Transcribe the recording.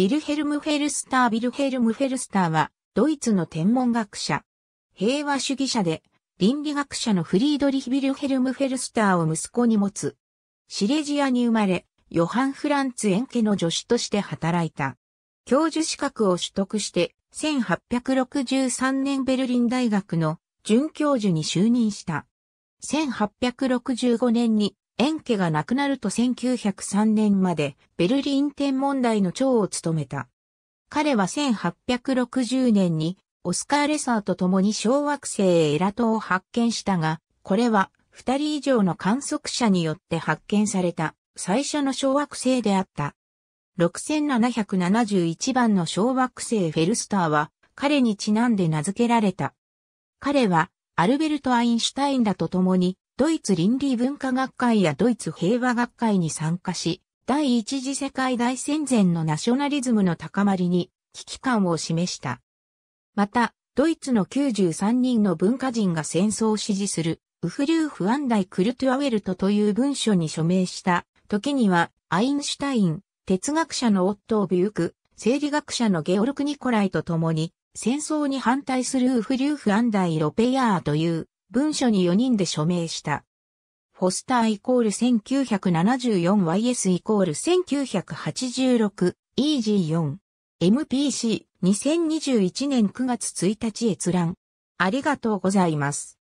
ビルヘルム・フェルスター・ビルヘルム・フェルスターは、ドイツの天文学者。平和主義者で、倫理学者のフリードリヒ・ビルヘルム・フェルスターを息子に持つ。シレジアに生まれ、ヨハン・フランツ・エンケの助手として働いた。教授資格を取得して、1863年ベルリン大学の准教授に就任した。1865年に円家が亡くなると1903年までベルリン天文台の長を務めた。彼は1860年にオスカー・レサーと共に小惑星エラトを発見したが、これは二人以上の観測者によって発見された最初の小惑星であった。6771番の小惑星フェルスターは彼にちなんで名付けられた。彼はアルベルト・アインシュタインらと共にドイツ倫理文化学会やドイツ平和学会に参加し、第一次世界大戦前のナショナリズムの高まりに危機感を示した。また、ドイツの93人の文化人が戦争を支持する、ウフリューフ・アンダイ・クルトゥアウェルトという文書に署名した時には、アインシュタイン、哲学者のオットー・ビューク、生理学者のゲオルク・ニコライと共に、戦争に反対するウフリューフ・アンダイ・ロペヤーという文書に4人で署名した。フォスターイコール 1974YS イコール1986 EG4 MPC2021 年9月1日閲覧。ありがとうございます。